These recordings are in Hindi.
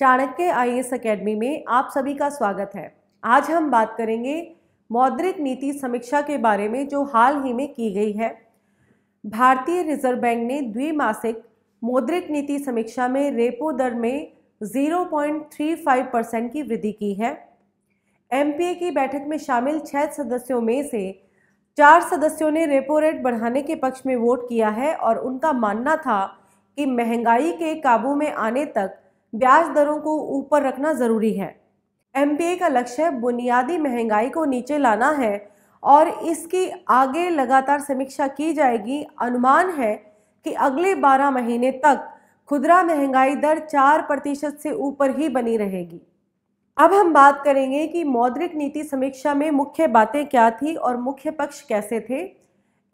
चाणक्य आई एस अकेडमी में आप सभी का स्वागत है आज हम बात करेंगे मौद्रिक नीति समीक्षा के बारे में जो हाल ही में की गई है भारतीय रिजर्व बैंक ने द्विमासिक मौद्रिक नीति समीक्षा में रेपो दर में 0.35 परसेंट की वृद्धि की है एम की बैठक में शामिल छः सदस्यों में से चार सदस्यों ने रेपो रेट बढ़ाने के पक्ष में वोट किया है और उनका मानना था कि महंगाई के काबू में आने तक ब्याज दरों को ऊपर रखना ज़रूरी है एम का लक्ष्य बुनियादी महंगाई को नीचे लाना है और इसकी आगे लगातार समीक्षा की जाएगी अनुमान है कि अगले 12 महीने तक खुदरा महंगाई दर 4 प्रतिशत से ऊपर ही बनी रहेगी अब हम बात करेंगे कि मौद्रिक नीति समीक्षा में मुख्य बातें क्या थी और मुख्य पक्ष कैसे थे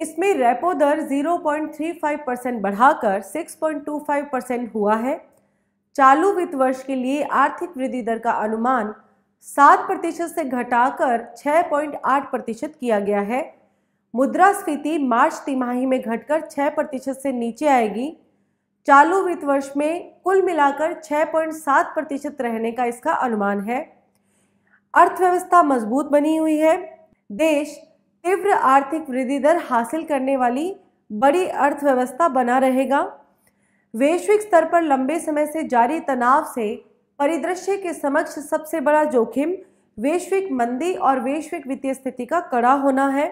इसमें रेपो दर 0.35 परसेंट बढ़ाकर 6.25 परसेंट हुआ है चालू वित्त वर्ष के लिए आर्थिक वृद्धि दर का अनुमान सात प्रतिशत से घटाकर पॉइंट आठ प्रतिशत किया गया है मुद्रास्फीति मार्च तिमाही में घटकर छः प्रतिशत से नीचे आएगी चालू वित्त वर्ष में कुल मिलाकर 6.7 प्रतिशत रहने का इसका अनुमान है अर्थव्यवस्था मजबूत बनी हुई है देश तीव्र आर्थिक वृद्धि दर हासिल करने वाली बड़ी अर्थव्यवस्था बना रहेगा वैश्विक स्तर पर लंबे समय से जारी तनाव से परिदृश्य के समक्ष सबसे बड़ा जोखिम वैश्विक मंदी और वैश्विक वित्तीय स्थिति का कड़ा होना है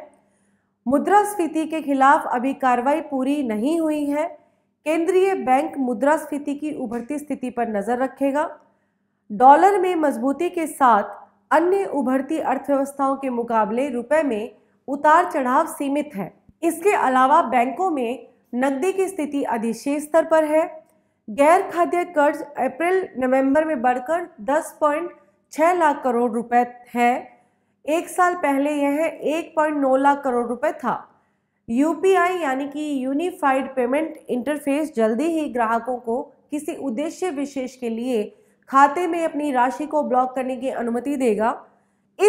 मुद्रास्फीति के खिलाफ अभी कार्रवाई पूरी नहीं हुई है केंद्रीय बैंक मुद्रास्फीति की उभरती स्थिति पर नज़र रखेगा डॉलर में मजबूती के साथ अन्य उभरती अर्थव्यवस्थाओं के मुकाबले रुपए में उतार चढ़ाव सीमित है इसके अलावा बैंकों में नकदी की स्थिति अधिशेष स्तर पर है गैर खाद्य कर्ज अप्रैल नवंबर में बढ़कर 10.6 लाख करोड़ रुपए है एक साल पहले यह 1.9 लाख करोड़ रुपए था यूपीआई यानी कि यूनिफाइड पेमेंट इंटरफेस जल्दी ही ग्राहकों को किसी उद्देश्य विशेष के लिए खाते में अपनी राशि को ब्लॉक करने की अनुमति देगा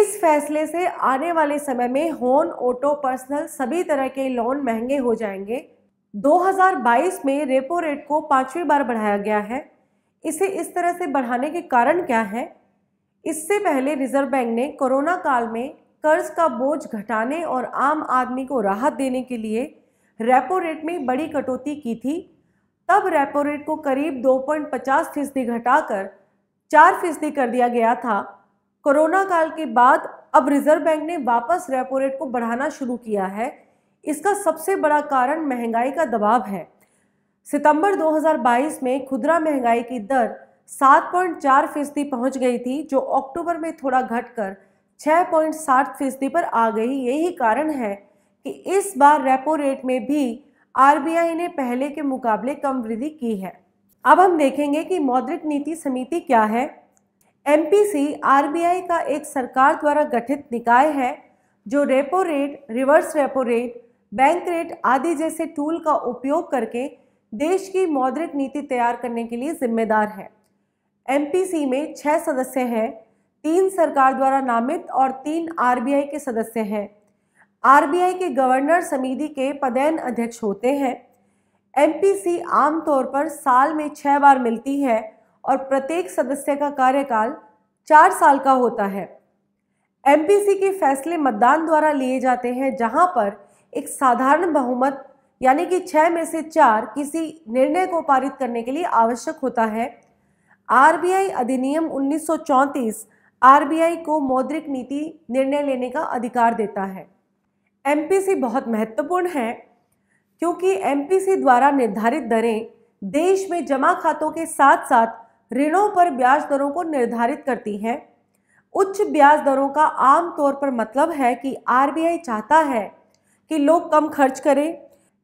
इस फैसले से आने वाले समय में होन ऑटो पर्सनल सभी तरह के लोन महंगे हो जाएंगे 2022 में रेपो रेट को पांचवी बार बढ़ाया गया है इसे इस तरह से बढ़ाने के कारण क्या है इससे पहले रिजर्व बैंक ने कोरोना काल में कर्ज का बोझ घटाने और आम आदमी को राहत देने के लिए रेपो रेट में बड़ी कटौती की थी तब रेपो रेट को करीब 2.50 फीसदी घटाकर 4 फीसदी कर दिया गया था कोरोना काल के बाद अब रिजर्व बैंक ने वापस रेपो रेट को बढ़ाना शुरू किया है इसका सबसे बड़ा कारण महंगाई का दबाव है सितंबर 2022 में खुदरा महंगाई की दर 7.4 फीसदी पहुंच गई थी जो अक्टूबर में थोड़ा घटकर 6.7 फीसदी पर आ गई यही कारण है कि इस बार रेपो रेट में भी आरबीआई ने पहले के मुकाबले कम वृद्धि की है अब हम देखेंगे कि मौद्रिक नीति समिति क्या है एमपीसी आरबीआई का एक सरकार द्वारा गठित निकाय है जो repo rate reverse repo rate bank rate आदि जैसे टूल का उपयोग करके देश की मौद्रिक नीति तैयार करने के लिए जिम्मेदार है एमपीसी में छः सदस्य हैं तीन सरकार द्वारा नामित और तीन आरबीआई के सदस्य हैं आरबीआई के गवर्नर समिति के पदयन अध्यक्ष होते हैं एमपीसी आमतौर पर साल में छः बार मिलती है और प्रत्येक सदस्य का कार्यकाल चार साल का होता है एमपीसी के फैसले मतदान द्वारा लिए जाते हैं जहां पर एक साधारण बहुमत यानी कि छः में से चार किसी निर्णय को पारित करने के लिए आवश्यक होता है आरबीआई अधिनियम 1934 आरबीआई को मौद्रिक नीति निर्णय लेने का अधिकार देता है एमपीसी बहुत महत्वपूर्ण है क्योंकि एमपीसी द्वारा निर्धारित दरें देश में जमा खातों के साथ साथ ऋणों पर ब्याज दरों को निर्धारित करती हैं उच्च ब्याज दरों का आमतौर पर मतलब है कि आरबीआई चाहता है कि लोग कम खर्च करें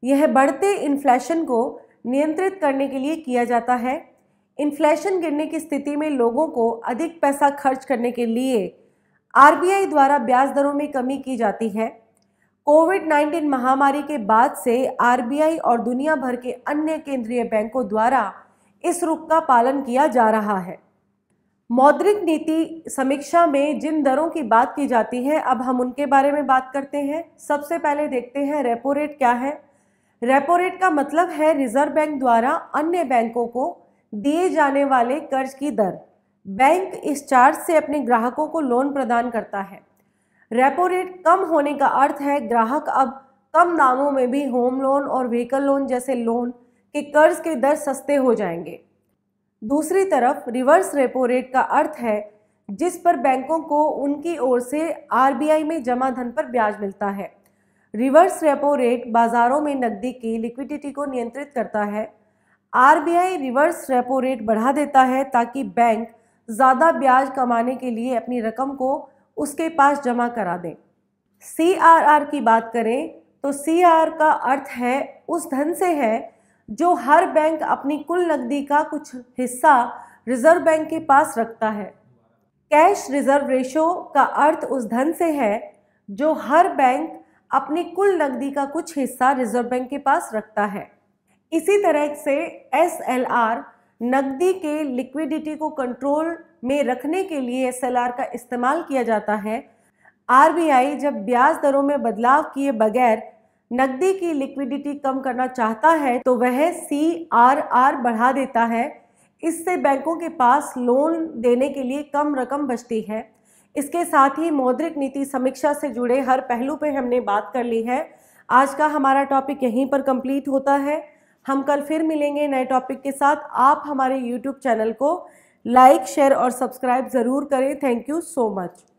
यह बढ़ते इन्फ्लेशन को नियंत्रित करने के लिए किया जाता है इन्फ्लेशन गिरने की स्थिति में लोगों को अधिक पैसा खर्च करने के लिए आर द्वारा ब्याज दरों में कमी की जाती है कोविड 19 महामारी के बाद से आर और दुनिया भर के अन्य केंद्रीय बैंकों द्वारा इस रुख का पालन किया जा रहा है मौद्रिक नीति समीक्षा में जिन दरों की बात की जाती है अब हम उनके बारे में बात करते हैं सबसे पहले देखते हैं रेपो रेट क्या है रेपो रेट का मतलब है रिजर्व बैंक द्वारा अन्य बैंकों को दिए जाने वाले कर्ज की दर बैंक इस चार्ज से अपने ग्राहकों को लोन प्रदान करता है रेपो रेट कम होने का अर्थ है ग्राहक अब कम दामों में भी होम लोन और व्हीकल लोन जैसे लोन के कर्ज के दर सस्ते हो जाएंगे दूसरी तरफ रिवर्स रेपो रेट का अर्थ है जिस पर बैंकों को उनकी ओर से आरबीआई में जमा धन पर ब्याज मिलता है रिवर्स रेपो रेट बाज़ारों में नकदी की लिक्विडिटी को नियंत्रित करता है आरबीआई रिवर्स रेपो रेट बढ़ा देता है ताकि बैंक ज़्यादा ब्याज कमाने के लिए अपनी रकम को उसके पास जमा करा दें सी की बात करें तो सी का अर्थ है उस धन से है जो हर बैंक अपनी कुल नकदी का कुछ हिस्सा रिजर्व बैंक के पास रखता है कैश रिजर्व रेशो का अर्थ उस धन से है जो हर बैंक अपनी कुल नकदी का कुछ हिस्सा रिजर्व बैंक के पास रखता है इसी तरह से एस नकदी के लिक्विडिटी को कंट्रोल में रखने के लिए एस का इस्तेमाल किया जाता है आर जब ब्याज दरों में बदलाव किए बगैर नकदी की लिक्विडिटी कम करना चाहता है तो वह सी आर आर बढ़ा देता है इससे बैंकों के पास लोन देने के लिए कम रकम बचती है इसके साथ ही मौद्रिक नीति समीक्षा से जुड़े हर पहलू पे हमने बात कर ली है आज का हमारा टॉपिक यहीं पर कंप्लीट होता है हम कल फिर मिलेंगे नए टॉपिक के साथ आप हमारे यूट्यूब चैनल को लाइक शेयर और सब्सक्राइब ज़रूर करें थैंक यू सो मच